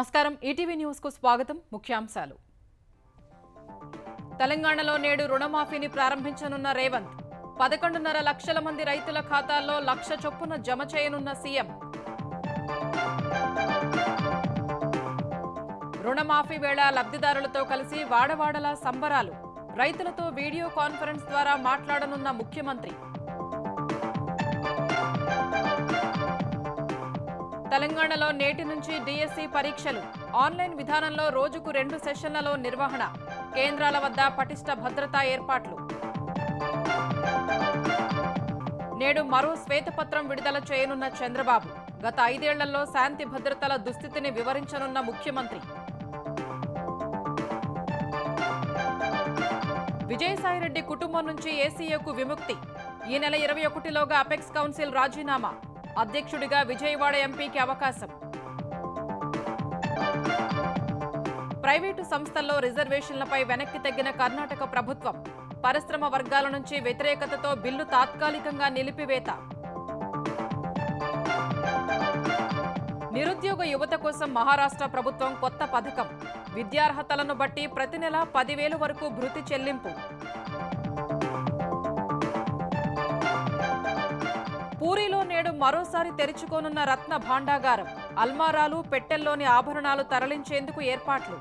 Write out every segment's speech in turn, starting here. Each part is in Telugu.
నమస్కారం ఈటీవీ న్యూస్ కు స్వాగతం ముఖ్యాంశాలు తెలంగాణలో నేడు రుణమాఫీని ప్రారంభించనున్న రేవంత్ పదకొండున్నర లక్షల మంది రైతుల ఖాతాల్లో లక్ష చొప్పున జమ చేయనున్న సీఎం రుణమాఫీ వేళ లబ్ధిదారులతో కలిసి వాడవాడలా సంబరాలు రైతులతో వీడియో కాన్ఫరెన్స్ ద్వారా మాట్లాడనున్న ముఖ్యమంత్రి తెలంగాణలో నేటి నుంచి డిఎస్సి పరీక్షలు ఆన్లైన్ విధానంలో రోజుకు రెండు సెషన్లలో నిర్వహణ కేంద్రాల వద్ద పటిష్ట భద్రతా ఏర్పాట్లు నేడు మరో శ్వేతపత్రం విడుదల చేయనున్న చంద్రబాబు గత ఐదేళ్లలో శాంతి భద్రతల దుస్థితిని వివరించనున్న ముఖ్యమంత్రి విజయసాయిరెడ్డి కుటుంబం నుంచి ఏసీఏకు విముక్తి ఈ నెల ఇరవై ఒకటిలోగా అపెక్స్ కౌన్సిల్ రాజీనామా అధ్యక్షుడిగా విజయవాడ ఎంపీకి అవకాశం ప్రైవేటు సంస్థల్లో రిజర్వేషన్లపై వెనక్కి తగ్గిన కర్ణాటక ప్రభుత్వం పరిశ్రమ వర్గాల నుంచి వ్యతిరేకతతో బిల్లు తాత్కాలికంగా నిలిపివేత నిరుద్యోగ యువత కోసం మహారాష్ట్ర ప్రభుత్వం కొత్త పథకం విద్యార్హతలను బట్టి ప్రతి నెల పదివేలు వరకు భృతి చెల్లింపు పూరిలో నేడు మరోసారి తెరుచుకోనున్న రత్న భాండాగారం అల్మారాలు పెట్టెల్లోని ఆభరణాలు తరలించేందుకు ఏర్పాట్లు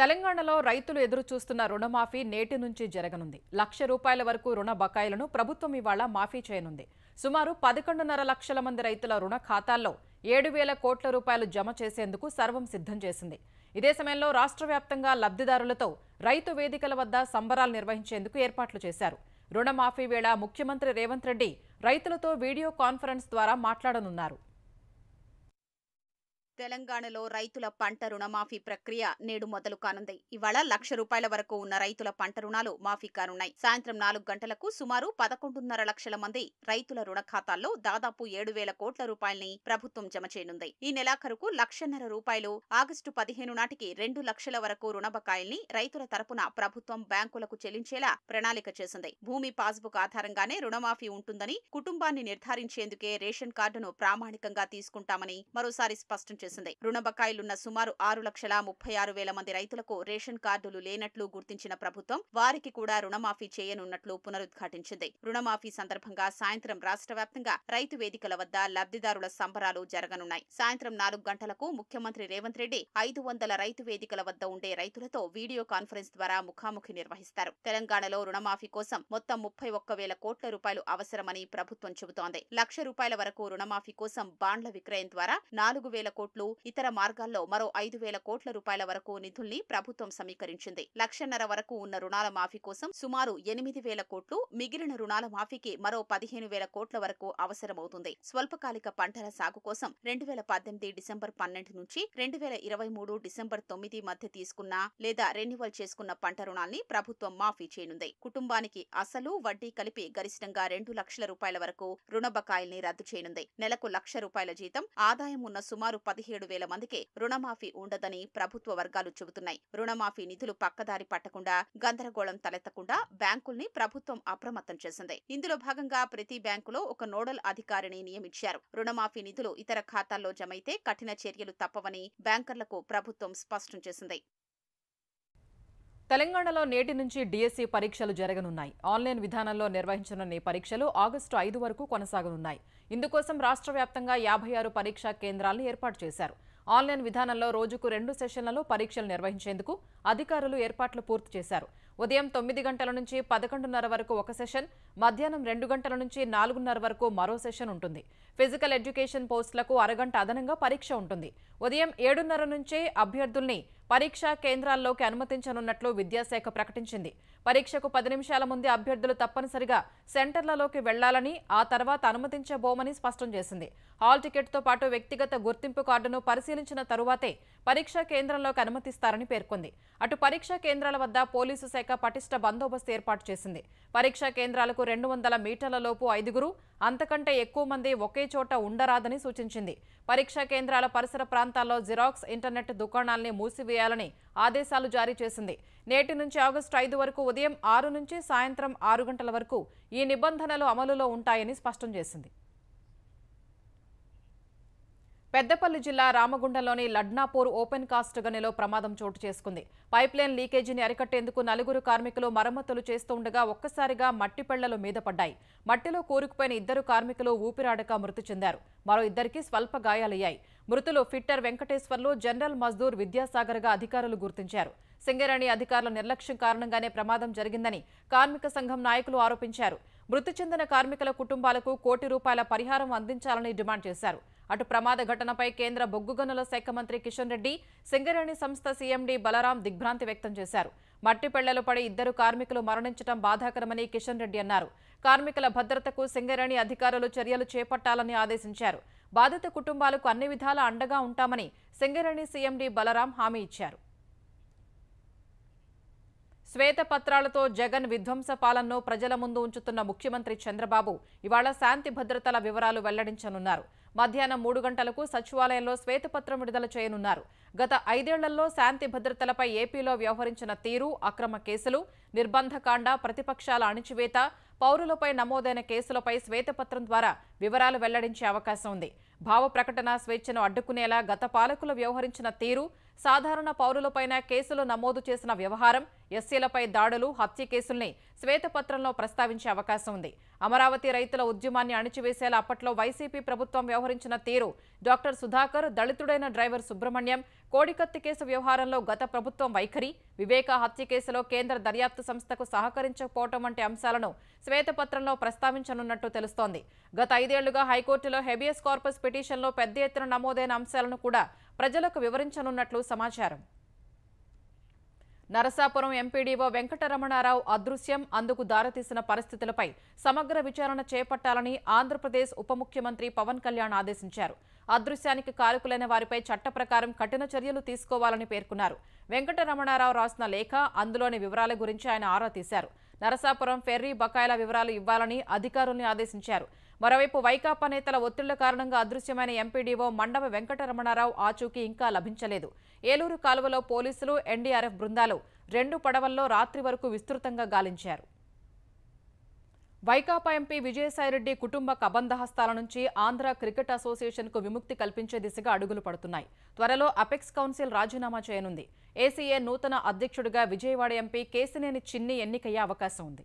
తెలంగాణలో రైతులు ఎదురు చూస్తున్న రుణమాఫీ నేటి నుంచి జరగనుంది లక్ష రూపాయల వరకు రుణ బకాయిలను ప్రభుత్వం ఇవాళ మాఫీ చేయనుంది సుమారు పదకొండున్నర లక్షల మంది రైతుల రుణ ఖాతాల్లో ఏడు వేల కోట్ల రూపాయలు జమ చేసేందుకు సర్వం సిద్ధం చేసింది ఇదే సమయంలో రాష్ట్ర వ్యాప్తంగా లబ్ధిదారులతో రైతు వేదికల వద్ద సంబరాలు నిర్వహించేందుకు ఏర్పాట్లు చేశారు రుణమాఫీ వేళ ముఖ్యమంత్రి రేవంత్ రెడ్డి రైతులతో వీడియో కాన్ఫరెన్స్ ద్వారా మాట్లాడనున్నారు తెలంగాణలో రైతుల పంట రుణమాఫీ ప్రక్రియ నేడు మొదలు కానుంది ఇవాళ లక్ష రూపాయల వరకు ఉన్న రైతుల పంట రుణాలు మాఫీ కానున్నాయి సాయంత్రం నాలుగు గంటలకు సుమారు పదకొండున్నర లక్షల మంది రైతుల రుణ ఖాతాల్లో దాదాపు ఏడు వేల కోట్ల రూపాయల్ని ప్రభుత్వం జమ చేయనుంది ఈ నెలాఖరుకు లక్షన్నర రూపాయలు ఆగస్టు పదిహేను నాటికి రెండు లక్షల వరకు రుణ బకాయిల్ని రైతుల తరపున ప్రభుత్వం బ్యాంకులకు చెల్లించేలా ప్రణాళిక చేసింది భూమి పాస్బుక్ ఆధారంగానే రుణమాఫీ ఉంటుందని కుటుంబాన్ని నిర్ధారించేందుకే రేషన్ కార్డును ప్రామాణికంగా తీసుకుంటామని మరోసారి స్పష్టం చేశారు చేసింది రుణ బకాయిలున్న సుమారు ఆరు లక్షల ముప్పై ఆరు వేల మంది రైతులకు రేషన్ కార్డులు లేనట్లు గుర్తించిన ప్రభుత్వం వారికి కూడా రుణమాఫీ చేయనున్నట్లు పునరుద్ఘాటించింది రుణమాఫీ సందర్భంగా సాయంత్రం రాష్ట్ర వ్యాప్తంగా రైతు వేదికల వద్ద లబ్దిదారుల సంబరాలు జరగనున్నాయి సాయంత్రం నాలుగు గంటలకు ముఖ్యమంత్రి రేవంత్ రెడ్డి ఐదు వందల రైతు వేదికల వద్ద ఉండే రైతులతో వీడియో కాన్ఫరెన్స్ ద్వారా ముఖాముఖి నిర్వహిస్తారు తెలంగాణలో రుణమాఫీ కోసం మొత్తం ముప్పై ఒక్క వేల కోట్ల రూపాయలు అవసరమని ప్రభుత్వం చెబుతోంది లక్ష రూపాయల వరకు రుణమాఫీ కోసం బాండ్ల విక్రయం ద్వారా నాలుగు వేల కోట్ల కోట్లు ఇతర మార్గాల్లో మరో ఐదు వేల కోట్ల రూపాయల వరకు నిధుల్ని ప్రభుత్వం సమీకరించింది లక్షన్నర వరకు ఉన్న రుణాల మాఫీ కోసం సుమారు ఎనిమిది వేల కోట్లు మిగిలిన రుణాల మాఫీకి మరో పదిహేను వేల కోట్ల వరకు అవసరమవుతుంది స్వల్పకాలిక పంటల సాగు కోసం రెండు వేల పద్దెనిమిది డిసెంబర్ పన్నెండు నుంచి రెండు వేల ఇరవై మూడు డిసెంబర్ తొమ్మిది మధ్య తీసుకున్న లేదా రెన్యువల్ చేసుకున్న పంట రుణాల్ని ప్రభుత్వం మాఫీ చేయనుంది కుటుంబానికి అసలు వడ్డీ కలిపి గరిష్టంగా రెండు లక్షల రూపాయల వరకు రుణ బకాయిల్ని రద్దు చేయనుంది నెలకు లక్ష రూపాయల జీతం ఆదాయం ఉన్న సుమారు పది పదిహేడు వేల మందికి రుణమాఫీ ఉండదని ప్రభుత్వ వర్గాలు చెబుతున్నాయి రుణమాఫీ నిధులు పక్కదారి పట్టకుండా గందరగోళం తలెత్తకుండా బ్యాంకుల్ని ప్రభుత్వం అప్రమత్తం చేసింది ఇందులో భాగంగా ప్రతి బ్యాంకులో ఒక నోడల్ అధికారిని నియమించారు రుణమాఫీ నిధులు ఇతర ఖాతాల్లో జమైతే కఠిన చర్యలు తప్పవని బ్యాంకర్లకు ప్రభుత్వం స్పష్టం చేసింది తెలంగాణలో నేటి నుంచి డిఎస్సి పరీక్షలు జరగనున్నాయి ఆన్లైన్ విధానంలో నిర్వహించనున్న ఈ పరీక్షలు ఆగస్టు ఐదు వరకు కొనసాగనున్నాయి ఇందుకోసం రాష్ట్ర వ్యాప్తంగా యాభై ఆరు పరీక్షా కేంద్రాలను ఏర్పాటు చేశారు ఆన్లైన్ విధానంలో రోజుకు రెండు సెషన్లలో పరీక్షలు నిర్వహించేందుకు అధికారులు ఏర్పాట్లు పూర్తి చేశారు ఉదయం తొమ్మిది గంటల నుంచి పదకొండున్నర వరకు ఒక సెషన్ మధ్యాహ్నం రెండు గంటల నుంచి నాలుగున్నర వరకు మరో సెషన్ ఉంటుంది ఫిజికల్ ఎడ్యుకేషన్ పోస్టులకు అరగంట అదనంగా పరీక్ష ఉంటుంది ఉదయం ఏడున్నర నుంచే అభ్యర్థుల్ని పరీక్షా కేంద్రాల్లోకి అనుమతించనున్నట్లు విద్యాశాఖ ప్రకటించింది పరీక్షకు పది నిమిషాల ముందే అభ్యర్థులు తప్పనిసరిగా సెంటర్లలోకి వెళ్లాలని ఆ తర్వాత అనుమతించబోమని స్పష్టం చేసింది హాల్ టికెట్తో పాటు వ్యక్తిగత గుర్తింపు కార్డును పరిశీలించిన తరువాతే పరీక్షా కేంద్రంలోకి అనుమతిస్తారని పేర్కొంది అటు పరీక్షా కేంద్రాల వద్ద పోలీసు శాఖ పటిష్ట బందోబస్తు ఏర్పాటు చేసింది పరీక్షా కేంద్రాలకు రెండు వందల మీటర్ల లోపు ఐదుగురు అంతకంటే ఎక్కువ మంది ఒకే చోట ఉండరాదని సూచించింది పరీక్షా కేంద్రాల పరిసర ప్రాంతాల్లో జిరాక్స్ ఇంటర్నెట్ దుకాణాలని మూసివేయాలని ఆదేశాలు జారీ చేసింది నేటి నుంచి ఆగస్టు ఐదు వరకు ఉదయం ఆరు నుంచి సాయంత్రం ఆరు గంటల వరకు ఈ నిబంధనలు అమలులో ఉంటాయని స్పష్టం చేసింది పెద్దపల్లి జిల్లా రామగుండంలోని లడ్నాపూర్ ఓపెన్ కాస్ట్ గనిలో ప్రమాదం చోటు చేసుకుంది పైప్లైన్ లీకేజీని అరికట్టేందుకు నలుగురు కార్మికులు మరమ్మతులు చేస్తుండగా ఒక్కసారిగా మట్టి పెళ్లలు మీద పడ్డాయి మట్టిలో కూరుకుపోయిన ఇద్దరు కార్మికులు ఊపిరాడక మృతి చెందారు మరో ఇద్దరికి స్వల్ప గాయాలయ్యాయి మృతులు ఫిట్టర్ వెంకటేశ్వర్లు జనరల్ మజ్దూర్ విద్యాసాగర్గా అధికారులు గుర్తించారు సింగరేణి అధికారుల నిర్లక్ష్యం కారణంగానే ప్రమాదం జరిగిందని కార్మిక సంఘం నాయకులు ఆరోపించారు మృతి చెందిన కార్మికుల కుటుంబాలకు కోటి రూపాయల పరిహారం అందించాలని డిమాండ్ చేశారు అటు ప్రమాద ఘటనపై కేంద్ర బొగ్గు గనుల శాఖ మంత్రి కిషన్ రెడ్డి సింగరేణి సంస్థ సీఎండీ బలరాం దిగ్భ్రాంతి వ్యక్తం చేశారు మట్టి పెళ్లలో పడి ఇద్దరు కార్మికులు మరణించడం బాధాకరమని కిషన్ రెడ్డి అన్నారు కార్మికుల భద్రతకు సింగరేణి అధికారులు చర్యలు చేపట్టాలని ఆదేశించారు బాధిత కుటుంబాలకు అన్ని విధాల అండగా ఉంటామని సింగరేణి సీఎండీ బలరాం హామీ ఇచ్చారు శ్వేతపత్రాలతో జగన్ విధ్వంస పాలనను ప్రజల ముందు ఉంచుతున్న ముఖ్యమంత్రి చంద్రబాబు ఇవాళ శాంతి భద్రతల వివరాలు వెల్లడించనున్నారు మధ్యాహ్నం మూడు గంటలకు సచివాలయంలో శ్వేతపత్రం విడుదల చేయనున్నారు గత ఐదేళ్లలో శాంతి భద్రతలపై ఏపీలో వ్యవహరించిన తీరు అక్రమ కేసులు నిర్బంధకాండ ప్రతిపక్షాల అణిచివేత పౌరులపై నమోదైన కేసులపై శ్వేతపత్రం ద్వారా వివరాలు వెల్లడించే అవకాశం ఉంది భావ ప్రకటన స్వేచ్ఛను అడ్డుకునేలా గత పాలకులు వ్యవహరించిన తీరు సాధారణ పౌరులపైన కేసులు నమోదు చేసిన వ్యవహారం ఎస్సీలపై దాడులు హత్య కేసుల్ని శ్వేతపత్రంలో ప్రస్తావించే అవకాశం ఉంది అమరావతి రైతుల ఉద్యమాన్ని అణిచివేసేలా అప్పట్లో వైసీపీ ప్రభుత్వం వ్యవహరించిన తీరు డాక్టర్ సుధాకర్ దళితుడైన డ్రైవర్ సుబ్రహ్మణ్యం కోడికత్తి కేసు వ్యవహారంలో గత ప్రభుత్వం వైఖరి వివేక హత్య కేసులో కేంద్ర దర్యాప్తు సంస్థకు సహకరించకపోవటం వంటి అంశాలను శ్వేతపత్రంలో ప్రస్తావించనున్నట్టు తెలుస్తోంది గత ఐదేళ్లుగా హైకోర్టులో హెబియస్ కార్పస్ పిటిషన్లో పెద్ద ఎత్తున నమోదైన అంశాలను కూడా ప్రజలకు వివరించనున్నట్లు సమాచారం నరసాపురం ఎంపీడీఓ వెంకటరమణారావు అదృశ్యం అందుకు దారితీసిన పరిస్థితులపై సమగ్ర విచారణ చేపట్టాలని ఆంధ్రప్రదేశ్ ఉప ముఖ్యమంత్రి పవన్ కళ్యాణ్ ఆదేశించారు అదృశ్యానికి కారకులైన వారిపై చట్ట ప్రకారం కఠిన చర్యలు తీసుకోవాలని పేర్కొన్నారు వెంకటరమణారావు రాసిన లేఖ అందులోని వివరాల గురించి ఆయన ఆరా తీశారు నరసాపురం ఫెర్రీ బకాయిల వివరాలు ఇవ్వాలని అధికారుల్ని ఆదేశించారు మరోవైపు వైకాపా నేతల ఒత్తిళ్ల కారణంగా అదృశ్యమైన ఎంపీడీఓ మండవ వెంకటరమణారావు ఆచూకీ ఇంకా లభించలేదు ఏలూరు కాలువలో పోలీసులు ఎన్డీఆర్ఎఫ్ బృందాలు రెండు పడవల్లో రాత్రి వరకు విస్తృతంగా గాలించారు వైకాపా ఎంపీ విజయసాయిరెడ్డి కుటుంబ కబంధ హస్తాల నుంచి ఆంధ్ర క్రికెట్ అసోసియేషన్కు విముక్తి కల్పించే దిశగా అడుగులు పడుతున్నాయి త్వరలో అపెక్స్ కౌన్సిల్ రాజీనామా చేయనుంది ఏసీఏ నూతన అధ్యక్షుడిగా విజయవాడ ఎంపీ కేసినేని చిన్ని ఎన్నికయ్యే అవకాశం ఉంది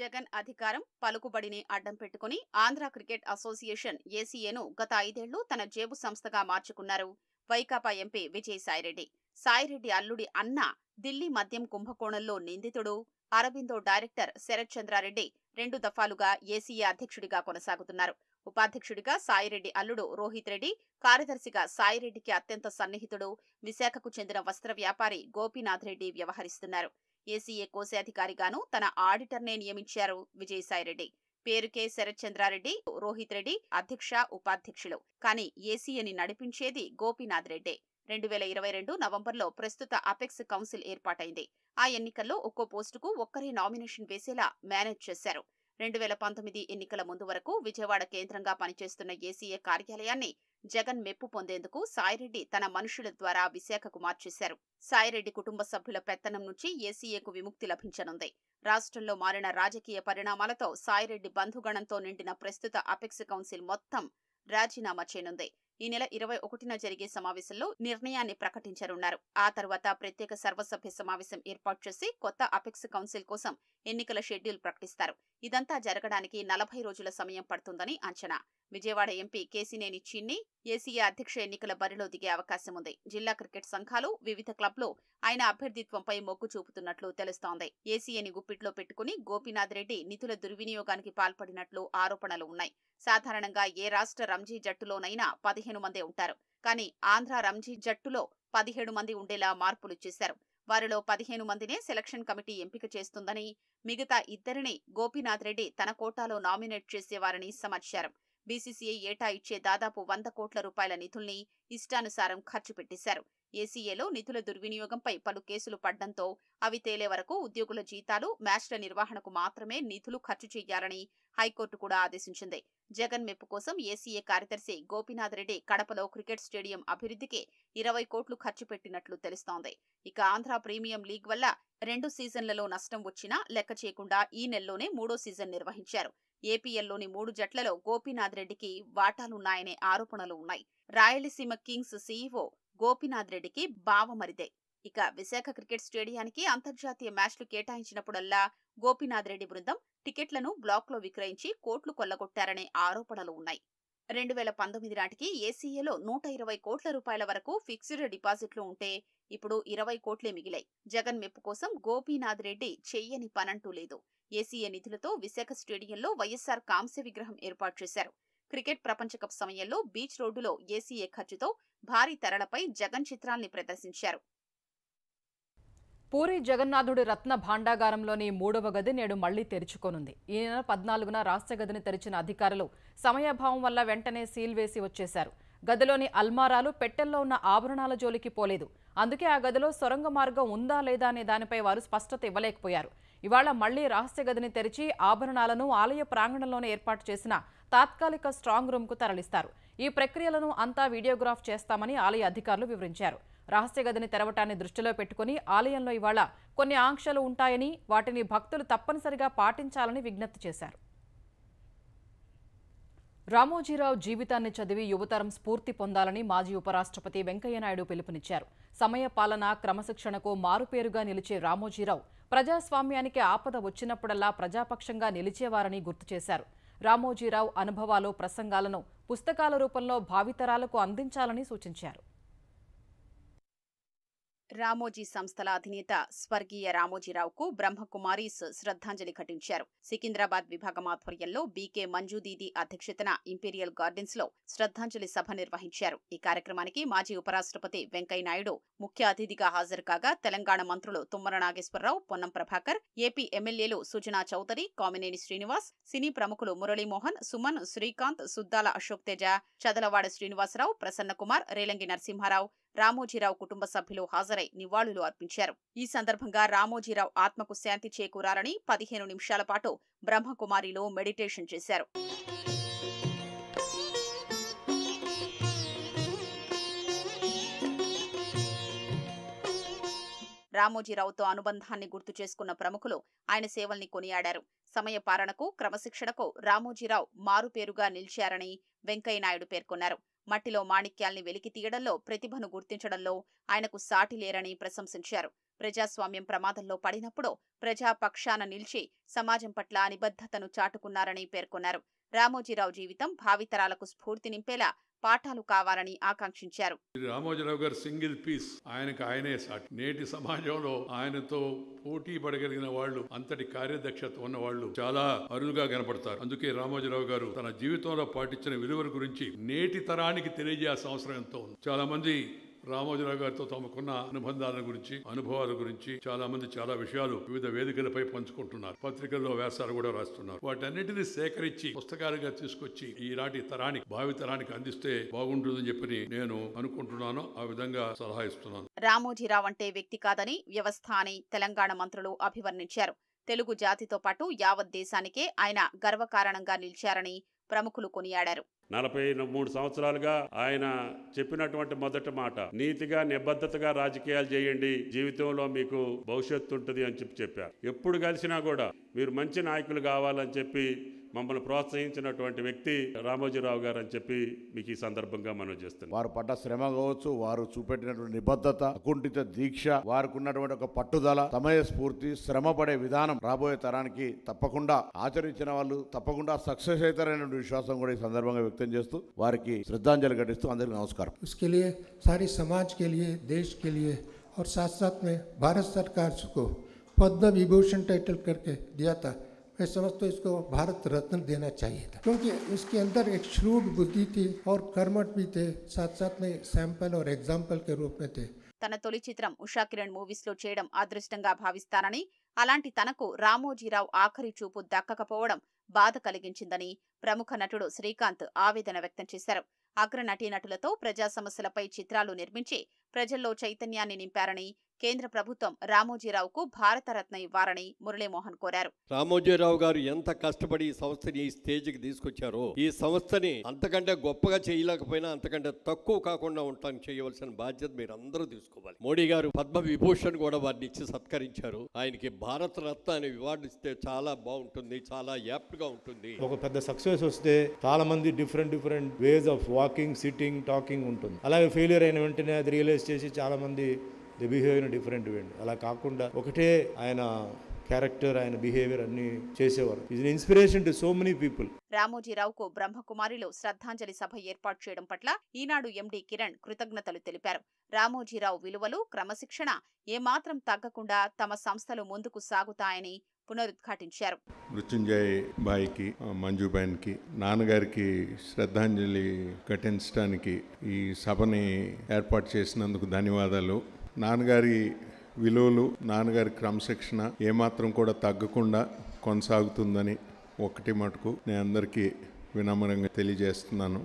జగన్ అధికారం పలుకుబడిని అడ్డం పెట్టుకుని ఆంధ్ర క్రికెట్ అసోసియేషన్ ఏసీఏను గత ఐదేళ్లు తన జేబు సంస్థగా మార్చుకున్నారు వైకాపా ఎంపీ విజయసాయిరెడ్డి సాయిరెడ్డి అల్లుడి అన్న ఢిల్లీ మద్యం కుంభకోణంలో నిందితుడు అరబిందో డైరెక్టర్ శరత్ చంద్రారెడ్డి రెండు దఫాలుగా ఏసీఏ అధ్యక్షుడిగా కొనసాగుతున్నారు ఉపాధ్యక్షుడిగా సాయిరెడ్డి అల్లుడు రోహిత్ రెడ్డి కార్యదర్శిగా సాయిరెడ్డికి అత్యంత సన్నిహితుడు విశాఖకు చెందిన వస్త్ర వ్యాపారి గోపీనాథ్ రెడ్డి వ్యవహరిస్తున్నారు ఏసీఏ కోశాధికారిగాను తన ఆడిటర్నే నియమించారు విజయసాయిరెడ్డి పేరుకే శరత్చంద్రారెడ్డి రోహిత్ రెడ్డి అధ్యక్ష ఉపాధ్యక్షులు కానీ ఏసీఏని నడిపించేది గోపీనాథ్ రెడ్డే రెండు వేల ఇరవై రెండు నవంబర్లో ప్రస్తుత అపెక్స్ కౌన్సిల్ ఏర్పాటైంది ఆ ఎన్నికల్లో ఒక్కో పోస్టుకు ఒక్కరే నామినేషన్ వేసేలా మేనేజ్ చేశారు రెండు వేల పంతొమ్మిది ఎన్నికల ముందు వరకు విజయవాడ కేంద్రంగా పనిచేస్తున్న ఏసీఏ కార్యాలయాన్ని జగన్ మెప్పు పొందేందుకు సాయిరెడ్డి తన మనుషుల ద్వారా విశాఖకు మార్చేశారు సాయిరెడ్డి కుటుంబ సభ్యుల పెత్తనం నుంచి ఏసీఏకు విముక్తి లభించనుంది రాష్ట్రంలో మారిన రాజకీయ పరిణామాలతో సాయిరెడ్డి బంధుగణంతో నిండిన ప్రస్తుత అపెక్స్ కౌన్సిల్ మొత్తం రాజీనామా చేయనుంది ఈ నెల ఇరవై ఒకటిన జరిగే సమావేశంలో నిర్ణయాన్ని ప్రకటించనున్నారు ఆ తర్వాత ప్రత్యేక సర్వసభ్య సమావేశం ఏర్పాటు చేసి కొత్త అపెక్స్ కౌన్సిల్ కోసం ఎన్నికల షెడ్యూల్ ప్రకటిస్తారు ఇదంతా జరగడానికి నలభై రోజుల సమయం పడుతుందని అంచనా విజయవాడ ఎంపీ కేసినేని చిన్ని ఏసీఏ అధ్యక్ష ఎన్నికల బరిలో దిగే అవకాశం ఉంది జిల్లా క్రికెట్ సంఘాలు వివిధ క్లబ్లు ఆయన అభ్యర్థిత్వంపై మొగ్గు చూపుతున్నట్లు తెలుస్తోంది ఏసీఏని గుప్పిట్లో పెట్టుకుని గోపీనాథ్ రెడ్డి నిధుల దుర్వినియోగానికి పాల్పడినట్లు ఆరోపణలు ఉన్నాయి సాధారణంగా ఏ రాష్ట్ర రంజీ జట్టులోనైనా పదిహేను మందే ఉంటారు కానీ ఆంధ్ర రంజీ జట్టులో పదిహేడు మంది ఉండేలా మార్పులు చేశారు వారిలో పదిహేను మందినే సెలక్షన్ కమిటీ ఎంపిక చేస్తుందని మిగతా ఇద్దరిని గోపీనాథ్ రెడ్డి తన కోటాలో నామినేట్ చేసేవారని సమాచారం బీసీసీఐ ఏటా ఇచ్చే దాదాపు వంద కోట్ల రూపాయల నిధుల్ని ఇష్టానుసారం ఖర్చు పెట్టేశారు ఏసీఏలో నిధుల దుర్వినియోగంపై పలు కేసులు పడ్డంతో అవి తేలే వరకు ఉద్యోగుల జీతాలు మ్యాచ్ల నిర్వహణకు మాత్రమే నిధులు ఖర్చు చేయాలని హైకోర్టు కూడా ఆదేశించింది జగన్ మెప్పు కోసం ఏసీఏ కార్యదర్శి గోపీనాథ్ రెడ్డి కడపలో క్రికెట్ స్టేడియం అభివృద్ధికి ఇరవై కోట్లు ఖర్చు పెట్టినట్లు తెలుస్తోంది ఇక ఆంధ్ర ప్రీమియం లీగ్ వల్ల రెండు సీజన్లలో నష్టం వచ్చినా లెక్క చేయకుండా ఈ నెలలోనే మూడో సీజన్ నిర్వహించారు ఏపీఎల్లోని మూడు జట్లలో గోపీనాథ్ రెడ్డికి వాటాలున్నాయనే ఆరోపణలు ఉన్నాయి రాయలసీమ కింగ్స్ సీఈఓ గోపీనాథ్ రెడ్డికి బావమరిదే ఇక విశాఖ క్రికెట్ స్టేడియానికి అంతర్జాతీయ మ్యాచ్లు కేటాయించినప్పుడల్లా గోపీనాథ్ రెడ్డి బృందం టికెట్లను బ్లాక్లో విక్రయించి కోట్లు కొల్లగొట్టారనే ఆరోపణలు ఉన్నాయి రెండు వేల పంతొమ్మిది నాటికి ఏసీఏలో నూట ఇరవై కోట్ల రూపాయల వరకు ఫిక్స్డ్ డిపాజిట్లు ఉంటే ఇప్పుడు ఇరవై కోట్లే మిగిలాయి జగన్ మెప్పు కోసం గోపీనాథ్ రెడ్డి చెయ్యని పనంటూ లేదు ఏసీఏ నిధులతో విశాఖ స్టేడియంలో వైఎస్సార్ కాంస్య విగ్రహం ఏర్పాటు చేశారు క్రికెట్ ప్రపంచకప్ సమయంలో బీచ్ రోడ్డులో ఏసీఏ ఖర్చుతో భారీ తెరలపై జగన్ చిత్రాల్ని ప్రదర్శించారు పూరి జగన్నాథుడి రత్న భాండాగారంలోని మూడవ గది నేడు మళ్లీ తెరుచుకోనుంది ఈ నెల పద్నాలుగున రాష్ట్ర గదిని తెరిచిన అధికారులు సమయాభావం వల్ల వెంటనే సీల్ వేసి వచ్చేశారు గదిలోని అల్మారాలు పెట్టెల్లో ఉన్న ఆభరణాల జోలికి పోలేదు అందుకే ఆ గదిలో సొరంగ మార్గం ఉందా లేదా అనే దానిపై వారు స్పష్టత ఇవ్వలేకపోయారు ఇవాళ మళ్లీ రహస్య గదిని తెరిచి ఆభరణాలను ఆలయ ప్రాంగణంలోనే ఏర్పాటు చేసిన తాత్కాలిక స్ట్రాంగ్ రూమ్కు తరలిస్తారు ఈ ప్రక్రియలను అంతా వీడియోగ్రాఫ్ చేస్తామని ఆలయ అధికారులు వివరించారు రహస్య గదిని తెరవటాన్ని దృష్టిలో పెట్టుకుని ఆలయంలో ఇవాళ కొన్ని ఆంక్షలు ఉంటాయని వాటిని భక్తులు తప్పనిసరిగా పాటించాలని విజ్ఞప్తి చేశారు రామోజీరావు జీవితాన్ని చదివి యువతరం స్ఫూర్తి పొందాలని మాజీ ఉపరాష్ట్రపతి వెంకయ్యనాయుడు పిలుపునిచ్చారు సమయ పాలన క్రమశిక్షణకు మారుపేరుగా నిలిచే రామోజీరావు ప్రజాస్వామ్యానికి ఆపద వచ్చినప్పుడల్లా ప్రజాపక్షంగా నిలిచేవారని గుర్తు చేశారు రామోజీరావు అనుభవాలు ప్రసంగాలను పుస్తకాల రూపంలో భావితరాలకు అందించాలని సూచించారు రామోజీ సంస్థల అధినేత స్వర్గీయ రామోజీరావుకు బ్రహ్మకుమారీస్ శ్రద్ధాంజలి ఘటించారు సికింద్రాబాద్ విభాగం ఆధ్వర్యంలో బీకే మంజుదీది అధ్యక్షతన ఇంపీరియల్ గార్డెన్స్ లో శ్రద్ధాంజలి సభ నిర్వహించారు ఈ కార్యక్రమానికి మాజీ ఉపరాష్ట్రపతి వెంకయ్యనాయుడు ముఖ్య అతిథిగా హాజరు కాగా తెలంగాణ మంత్రులు తుమ్మర నాగేశ్వరరావు పొన్నం ప్రభాకర్ ఏపీ ఎమ్మెల్యేలు సుజనా చౌదరి కామినేని శ్రీనివాస్ సినీ ప్రముఖులు మురళీమోహన్ సుమన్ శ్రీకాంత్ సుద్దాల అశోక్ తేజ చదలవాడ శ్రీనివాసరావు ప్రసన్నకుమార్ రేలంగి నరసింహారావు రామోజీరావు కుటుంబ సభ్యులు హాజరై నివాళులు అర్పించారు ఈ సందర్భంగా రామోజీరావు ఆత్మకు శాంతి చేకూరాలని పదిహేను నిమిషాల పాటు బ్రహ్మకుమారిలో మెడిటేషన్ చేశారు రామోజీరావుతో అనుబంధాన్ని గుర్తు చేసుకున్న ప్రముఖులు ఆయన సేవల్ని కొనియాడారు పాలనకు క్రమశిక్షణకు రామోజీరావు మారుపేరుగా నిలిచారని వెంకయ్యనాయుడు పేర్కొన్నారు మట్టిలో మాణిక్యాల్ని వెలికి తీయడంలో ప్రతిభను గుర్తించడంలో ఆయనకు సాటి లేరని ప్రశంసించారు ప్రజాస్వామ్యం ప్రమాదంలో పడినప్పుడు ప్రజాపక్షాన నిలిచి సమాజం పట్ల అనిబద్ధతను చాటుకున్నారని పేర్కొన్నారు రామోజీరావు జీవితం భావితరాలకు స్ఫూర్తి నింపేలా పాఠాలు కావాలని ఆకాంక్షించారు రామోజీరావు గారు సింగిల్ పీస్ ఆయనకు ఆయనే సాటి నేటి సమాజంలో ఆయనతో పోటీ పడగలిగిన వాళ్ళు అంతటి కార్యదక్షత ఉన్న వాళ్ళు చాలా అరుదుగా కనపడతారు అందుకే రామోజీరావు గారు తన జీవితంలో పాటించిన విలువల గురించి నేటి తరానికి తెలియజేయాల్సిన అవసరం ఎంతో ఉంది చాలా మంది రామోజరావు గారితో తమకున్న అనుబంధాల గురించి అనుభవాల గురించి చాలా మంది చాలా విషయాలు వివిధ వేదికలపై పంచుకుంటున్నారు పత్రికల్లో వ్యాసాలు కూడా రాస్తున్నారు వాటన్నిటిని సేకరించి పుస్తకాలుగా తీసుకొచ్చి ఈనాటి తరానికి భావి తరానికి అందిస్తే బాగుంటుందని చెప్పి నేను అనుకుంటున్నాను ఆ విధంగా సలహా ఇస్తున్నాను రామోజీరావు అంటే వ్యక్తి కాదని వ్యవస్థ అని తెలంగాణ మంత్రులు అభివర్ణించారు తెలుగు జాతితో పాటు యావత్ దేశానికే ఆయన గర్వకారణంగా నిలిచారని ప్రముఖులు కొనియాడారు నలభై మూడు సంవత్సరాలుగా ఆయన చెప్పినటువంటి మొదటి మాట నీతిగా నిబద్ధతగా రాజకీయాలు చేయండి జీవితంలో మీకు భవిష్యత్తు ఉంటుంది అని చెప్పి చెప్పారు ఎప్పుడు కలిసినా కూడా మీరు మంచి నాయకులు కావాలని చెప్పి మమ్మల్ని ప్రోత్సహించినటువంటి వ్యక్తి రామోజీరావు గారు అని చెప్పి మీకు ఈ సందర్భంగా మనం చేస్తాం వారు పడ్డ శ్రమ కావచ్చు వారు చూపెట్టినటువంటి నిబద్ధత అకుంఠిత దీక్ష వారికి ఉన్నటువంటి ఒక పట్టుదల సమయ స్ఫూర్తి శ్రమ పడే విధానం రాబోయే తరానికి తప్పకుండా ఆచరించిన వాళ్ళు తప్పకుండా సక్సెస్ అవుతారనే విశ్వాసం కూడా ఈ సందర్భంగా వ్యక్తం చేస్తూ వారికి శ్రద్ధాంజలి ఘటిస్తూ అందరికీ నమస్కారం సారీ సమాజ్ కెలియే దేశ్ కెలియే लिए సాత్ के సర్కార్ और साथ साथ में भारत सरकार मैं समझता हूँ इसको भारत रत्न देना चाहिए था क्योंकि उसके अंदर एक श्रूड बुद्धि थी और कर्मठ भी थे साथ साथ में सैंपल और एग्जाम्पल के रूप में थे తన తొలి చిత్రం ఉషా కిరణ్ మూవీస్ లో చేయడం అదృష్టంగా భావిస్తానని అలాంటి తనకు రామోజీరావు ఆఖరి చూపు దక్కకపోవడం బాధ కలిగించిందని ప్రముఖ నటుడు శ్రీకాంత్ ఆవేదన వ్యక్తం చేశారు అగ్ర నటీనటులతో ప్రజా సమస్యలపై చిత్రాలు నిర్మించి ప్రజల్లో చైతన్యాన్ని నింపారని కేంద్ర ప్రభుత్వం రామోజీరావుకు భారతరత్న ఇవ్వాలని మురళీమోహన్ కోరారు రామోజీరావు గారు ఎంత కష్టపడి ఈ సంస్థని ఈ స్టేజ్కి తీసుకొచ్చారో ఈ సంస్థని అంతకంటే గొప్పగా చేయలేకపోయినా అంతకంటే తక్కువ కాకుండా ఉండటానికి చేయవలసిన బాధ్యత మీరు అందరూ తీసుకోవాలి మోడీ గారు పద్మ విభూషణ్ కూడా వారిని ఇచ్చి సత్కరించారు ఆయనకి భారతరత్న అనే అవార్డు ఇస్తే చాలా బాగుంటుంది చాలా యాప్ట్ గా ఉంటుంది ఒక పెద్ద సక్సెస్ వస్తే చాలా మంది different different ways of walking sitting talking ఉంటుంది అలాగే ఫెయిలియర్ అయిన వెంటనే అది రియలైజ్ చేసి చాలా మంది దే బిహేవియర్ డిఫరెంట్ వేయండి అలా కాకుండా ఒకటే ఆయన క్యారెక్టర్ ఆయన బిహేవియర్ అన్ని చేసేవారు ఇది inspiration to so many people రామోజీరావుకు బ్రహ్మకుమారిలో శ్రద్ధాంజలి సభ ఏర్పాటు చేయడం పట్ల ఈనాడు ఎండి కిరణ్ కృతజ్ఞతలు తెలిపారు రామోజీరావు విలువలు క్రమశిక్షణ ఏమాత్రం తగ్గకుండా తమ సంస్థలు ముందుకు సాగుతాయని పునరుద్ఘాటించారు మృత్యుంజయ్ బాయికి మంజుబాయిన్కి నాన్నగారికి శ్రద్ధాంజలి ఘటించడానికి ఈ సభని ఏర్పాటు చేసినందుకు ధన్యవాదాలు నాన్నగారి విలువలు నాన్నగారి క్రమశిక్షణ ఏమాత్రం కూడా తగ్గకుండా కొనసాగుతుందని ఒకటి మటుకు నేను అందరికీ వినమ్రంగా తెలియజేస్తున్నాను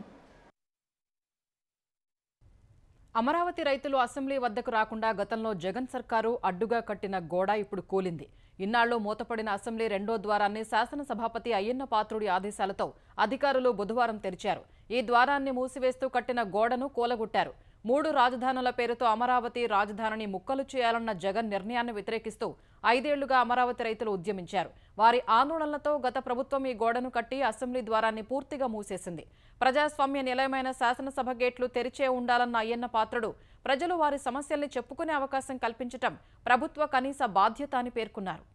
అమరావతి రైతులు అసెంబ్లీ వద్దకు రాకుండా గతంలో జగన్ సర్కారు అడ్డుగా కట్టిన గోడ ఇప్పుడు కూలింది ఇన్నాళ్లు మూతపడిన అసెంబ్లీ రెండో ద్వారాన్ని శాసనసభాపతి అయ్యన్న పాత్రుడి ఆదేశాలతో అధికారులు బుధవారం తెరిచారు ఈ ద్వారాన్ని మూసివేస్తూ కట్టిన గోడను కూలగొట్టారు మూడు రాజధానుల పేరుతో అమరావతి రాజధానిని ముక్కలు చేయాలన్న జగన్ నిర్ణయాన్ని వ్యతిరేకిస్తూ ఐదేళ్లుగా అమరావతి రైతులు ఉద్యమించారు వారి ఆందోళనలతో గత ప్రభుత్వం ఈ గోడను కట్టి అసెంబ్లీ ద్వారాన్ని పూర్తిగా మూసేసింది ప్రజాస్వామ్య నిలయమైన శాసనసభ గేట్లు తెరిచే ఉండాలన్న అయ్యన్న పాత్రుడు ప్రజలు వారి సమస్యల్ని చెప్పుకునే అవకాశం కల్పించటం ప్రభుత్వ కనీస బాధ్యత అని పేర్కొన్నారు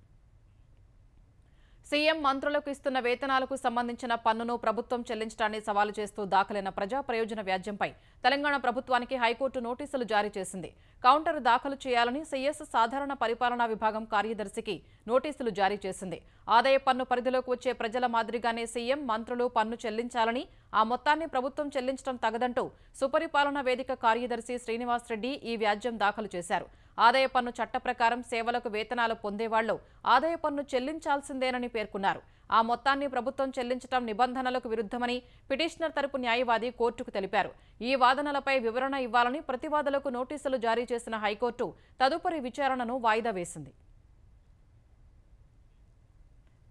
సీఎం మంత్రులకు ఇస్తున్న వేతనాలకు సంబంధించిన పన్నును ప్రభుత్వం చెల్లించడాన్ని సవాలు చేస్తూ దాఖలైన ప్రజా ప్రయోజన వ్యాజ్యంపై తెలంగాణ ప్రభుత్వానికి హైకోర్టు నోటీసులు జారీ చేసింది కౌంటర్ దాఖలు చేయాలని సీఎస్ సాధారణ పరిపాలనా విభాగం కార్యదర్శికి నోటీసులు జారీ చేసింది ఆదాయ పన్ను పరిధిలోకి వచ్చే ప్రజల మాదిరిగానే సీఎం మంత్రులు పన్ను చెల్లించాలని ఆ మొత్తాన్ని ప్రభుత్వం చెల్లించడం తగదంటూ సుపరిపాలనా వేదిక కార్యదర్శి శ్రీనివాస్ రెడ్డి ఈ వ్యాజ్యం దాఖలు చేశారు ఆదాయ పన్ను చట్ట ప్రకారం సేవలకు వేతనాలు పొందేవాళ్లు ఆదాయ పన్ను చెల్లించాల్సిందేనని పేర్కొన్నారు ఆ మొత్తాన్ని ప్రభుత్వం చెల్లించడం నిబంధనలకు విరుద్ధమని పిటిషనర్ తరపు న్యాయవాది కోర్టుకు తెలిపారు ఈ వాదనలపై వివరణ ఇవ్వాలని ప్రతివాదులకు నోటీసులు జారీ చేసిన హైకోర్టు తదుపరి విచారణను వాయిదా వేసింది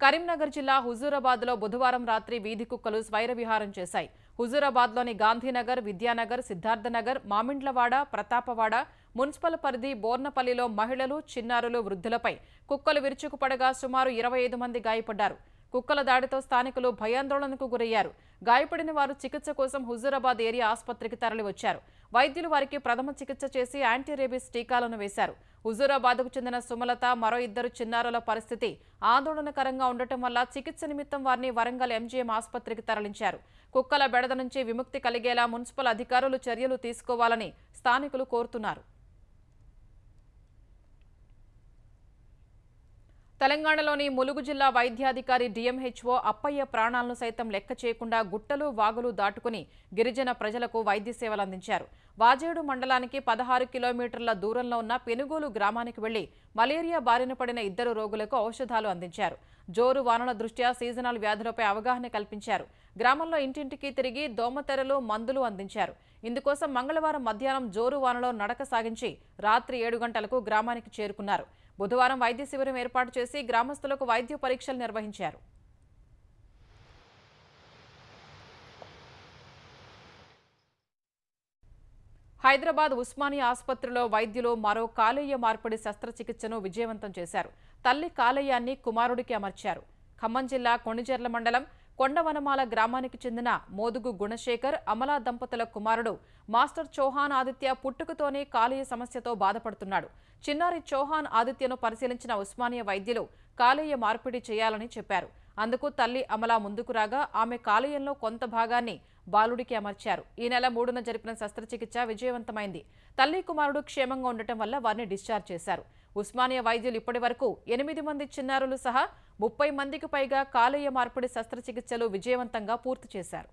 కరీంనగర్ జిల్లా హుజూరాబాద్లో బుధవారం రాత్రి వీధి కుక్కలు స్వైర విహారం చేశాయి హుజూరాబాద్లోని గాంధీనగర్ విద్యానగర్ సిద్ధార్థనగర్ మామిండ్లవాడ ప్రతాపవాడ మున్సిపల్ పరిధి బోర్నపల్లిలో మహిళలు చిన్నారులు వృద్ధులపై కుక్కలు విరుచుకుపడగా సుమారు ఇరవై ఐదు మంది గాయపడ్డారు కుక్కల దాడితో స్థానికులు భయాందోళనకు గురయ్యారు గాయపడిన వారు చికిత్స కోసం హుజూరాబాద్ ఏరియా ఆసుపత్రికి తరలివచ్చారు వైద్యులు వారికి ప్రథమ చికిత్స చేసి యాంటీ టీకాలను వేశారు హుజూరాబాద్కు చెందిన సుమలత మరో ఇద్దరు చిన్నారుల పరిస్థితి ఆందోళనకరంగా ఉండటం వల్ల చికిత్స నిమిత్తం వారిని వరంగల్ ఎంజీఎం ఆసుపత్రికి తరలించారు కుక్కల బెడద నుంచి విముక్తి కలిగేలా మున్సిపల్ అధికారులు చర్యలు తీసుకోవాలని స్థానికులు కోరుతున్నారు తెలంగాణలోని ములుగు జిల్లా వైద్యాధికారి డిఎంహెచ్ఓ అప్పయ్య ప్రాణాలను సైతం లెక్క చేయకుండా గుట్టలు వాగులు దాటుకుని గిరిజన ప్రజలకు వైద్య సేవలు అందించారు వాజేడు మండలానికి పదహారు కిలోమీటర్ల దూరంలో ఉన్న పెనుగోలు గ్రామానికి వెళ్లి మలేరియా బారిన పడిన ఇద్దరు రోగులకు ఔషధాలు అందించారు జోరు వానల దృష్ట్యా సీజనల్ వ్యాధులపై అవగాహన కల్పించారు గ్రామంలో ఇంటింటికి తిరిగి దోమతెరలు మందులు అందించారు ఇందుకోసం మంగళవారం మధ్యాహ్నం జోరు వానలో నడక సాగించి రాత్రి ఏడు గంటలకు గ్రామానికి చేరుకున్నారు బుధవారం వైద్య శిబిరం ఏర్పాటు చేసి గ్రామస్తులకు వైద్య పరీక్షలు నిర్వహించారు హైదరాబాద్ ఉస్మానియా ఆసుపత్రిలో వైద్యులు మరో కాలేయ మార్పిడి శస్త్రచికిత్సను విజయవంతం చేశారు తల్లి కాలేయాన్ని కుమారుడికి అమర్చారు ఖమ్మం జిల్లా కొణిజర్ల మండలం కొండవనమాల గ్రామానికి చెందిన మోదుగు గుణశేఖర్ అమలా దంపతుల కుమారుడు మాస్టర్ చౌహాన్ ఆదిత్య పుట్టుకతోనే కాలేయ సమస్యతో బాధపడుతున్నాడు చిన్నారి చౌహాన్ ఆదిత్యను పరిశీలించిన ఉస్మానియా వైద్యులు కాలేయ మార్పిడి చేయాలని చెప్పారు అందుకు తల్లి అమలా ముందుకు రాగా ఆమె కాలేయంలో కొంత భాగాన్ని బాలుడికి అమర్చారు ఈ నెల మూడున జరిపిన శస్త్రచికిత్స విజయవంతమైంది తల్లి కుమారుడు క్షేమంగా ఉండటం వల్ల వారిని డిశ్చార్జ్ చేశారు ఉస్మానియా వైద్యులు ఇప్పటి వరకు ఎనిమిది మంది చిన్నారులు సహా ముప్పై మందికి పైగా కాలేయ మార్పిడి శస్త్రచికిత్సలు విజయవంతంగా పూర్తి చేశారు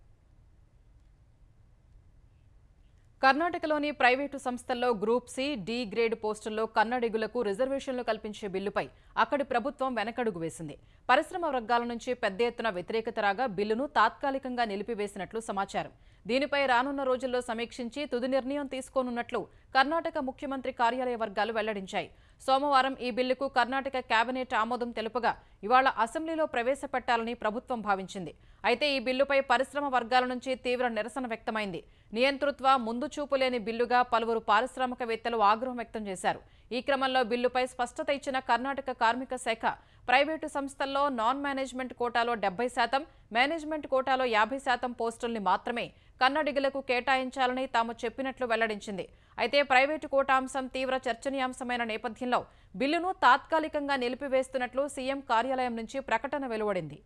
కర్ణాటకలోని ప్రైవేటు సంస్థల్లో గ్రూప్ సి డి గ్రేడ్ పోస్టుల్లో కన్నడిగులకు రిజర్వేషన్లు కల్పించే బిల్లుపై అక్కడి ప్రభుత్వం వెనకడుగు వేసింది పరిశ్రమ వర్గాల నుంచి పెద్ద ఎత్తున వ్యతిరేకత రాగా బిల్లును తాత్కాలికంగా నిలిపివేసినట్లు సమాచారం దీనిపై రానున్న రోజుల్లో సమీక్షించి తుది నిర్ణయం తీసుకోనున్నట్లు కర్ణాటక ముఖ్యమంత్రి కార్యాలయ వర్గాలు వెల్లడించాయి సోమవారం ఈ బిల్లుకు కర్ణాటక కేబినెట్ ఆమోదం తెలుపగా ఇవాళ అసెంబ్లీలో ప్రవేశపెట్టాలని ప్రభుత్వం భావించింది అయితే ఈ బిల్లుపై పరిశ్రమ వర్గాల నుంచి తీవ్ర నిరసన వ్యక్తమైంది నియంతృత్వ ముందు చూపులేని బిల్లుగా పలువురు పారిశ్రామికవేత్తలు ఆగ్రహం వ్యక్తం చేశారు ఈ క్రమంలో బిల్లుపై స్పష్టత ఇచ్చిన కర్ణాటక కార్మిక శాఖ ప్రైవేటు సంస్థల్లో నాన్ మేనేజ్మెంట్ కోటాలో డెబ్బై శాతం మేనేజ్మెంట్ కోటాలో యాభై శాతం పోస్టుల్ని మాత్రమే కన్నడిగులకు కేటాయించాలని తాము చెప్పినట్లు వెల్లడించింది అయితే ప్రైవేటు కోటా అంశం తీవ్ర చర్చనీయాంశమైన నేపథ్యంలో బిల్లును తాత్కాలికంగా నిలిపివేస్తున్నట్లు సీఎం కార్యాలయం నుంచి ప్రకటన వెలువడింది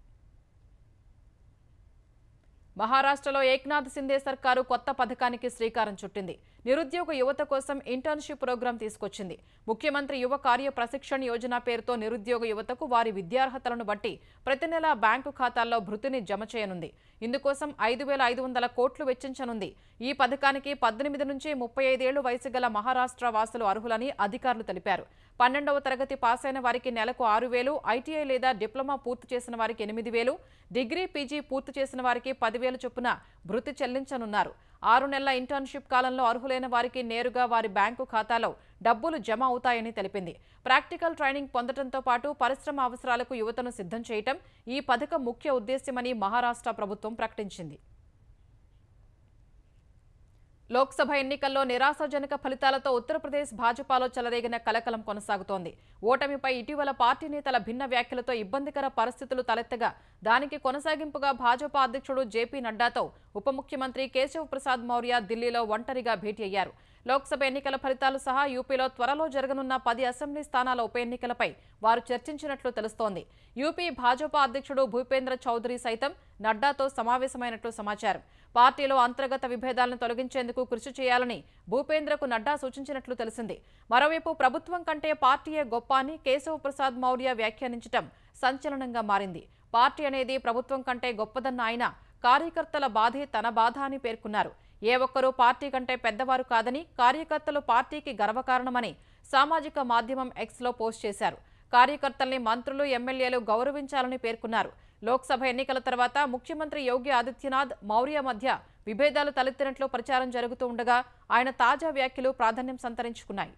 మహారాష్ట్రలో ఏక్నాథ్ సిందే సర్కారు కొత్త పథకానికి శ్రీకారం చుట్టింది నిరుద్యోగ యువత కోసం ఇంటర్న్షిప్ ప్రోగ్రాం తీసుకొచ్చింది ముఖ్యమంత్రి యువ కార్య ప్రశిక్షణ్ యోజన పేరుతో నిరుద్యోగ యువతకు వారి విద్యార్హతలను బట్టి ప్రతి నెల బ్యాంకు ఖాతాల్లో భృతిని జమ చేయనుంది ఇందుకోసం ఐదు వేల ఐదు వందల కోట్లు వెచ్చించనుంది ఈ పథకానికి పద్దెనిమిది నుంచి ముప్పై ఐదేళ్లు వయసు గల మహారాష్ట్ర వాసులు అర్హులని అధికారులు తెలిపారు పన్నెండవ తరగతి పాస్ అయిన వారికి నెలకు ఆరు వేలు ఐటీఐ లేదా డిప్లొమా పూర్తి చేసిన వారికి ఎనిమిది వేలు డిగ్రీ పీజీ పూర్తి చేసిన వారికి పదివేలు చొప్పున భృతి చెల్లించనున్నారు ఆరు నెలల ఇంటర్న్షిప్ కాలంలో అర్హులైన వారికి నేరుగా వారి బ్యాంకు ఖాతాలో డబ్బులు జమ అవుతాయని తెలిపింది ప్రాక్టికల్ ట్రైనింగ్ పొందడంతో పాటు పరిశ్రమ అవసరాలకు యువతను సిద్ధం చేయటం ఈ పథకం ముఖ్య ఉద్దేశ్యమని మహారాష్ట్ర ప్రభుత్వం ప్రకటించింది లోక్సభ ఎన్నికల్లో నిరాశాజనక ఫలితాలతో ఉత్తరప్రదేశ్ భాజపాలో చెలరేగిన కలకలం కొనసాగుతోంది ఓటమిపై ఇటీవల పార్టీ నేతల భిన్న వ్యాఖ్యలతో ఇబ్బందికర పరిస్థితులు తలెత్తగా దానికి కొనసాగింపుగా భాజపా అధ్యక్షుడు జేపీ నడ్డాతో ఉప ముఖ్యమంత్రి కేశవ్ ప్రసాద్ మౌర్య ఢిల్లీలో ఒంటరిగా భేటీ అయ్యారు లోక్సభ ఎన్నికల ఫలితాలు సహా యూపీలో త్వరలో జరగనున్న పది అసెంబ్లీ స్థానాల ఉప ఎన్నికలపై వారు చర్చించినట్లు తెలుస్తోంది యూపీ భాజపా అధ్యక్షుడు భూపేంద్ర చౌదరి సైతం నడ్డాతో సమావేశమైనట్లు సమాచారం పార్టీలో అంతర్గత విభేదాలను తొలగించేందుకు కృషి చేయాలని భూపేంద్రకు నడ్డా సూచించినట్లు తెలిసింది మరోవైపు ప్రభుత్వం కంటే పార్టీయే గొప్ప అని కేశవ ప్రసాద్ మౌర్య వ్యాఖ్యానించడం సంచలనంగా మారింది పార్టీ అనేది ప్రభుత్వం కంటే గొప్పదన్న ఆయన కార్యకర్తల బాధే తన బాధ అని పేర్కొన్నారు ఏ ఒక్కరూ పార్టీ కంటే పెద్దవారు కాదని కార్యకర్తలు పార్టీకి గర్వకారణమని సామాజిక మాధ్యమం ఎక్స్లో పోస్ట్ చేశారు కార్యకర్తల్ని మంత్రులు ఎమ్మెల్యేలు గౌరవించాలని పేర్కొన్నారు లోక్సభ ఎన్నికల తర్వాత ముఖ్యమంత్రి యోగి ఆదిత్యనాథ్ మౌర్య మధ్య విభేదాలు తలెత్తినట్లు ప్రచారం జరుగుతూ ఉండగా ఆయన తాజా వ్యాఖ్యలు ప్రాధాన్యం సంతరించుకున్నాయి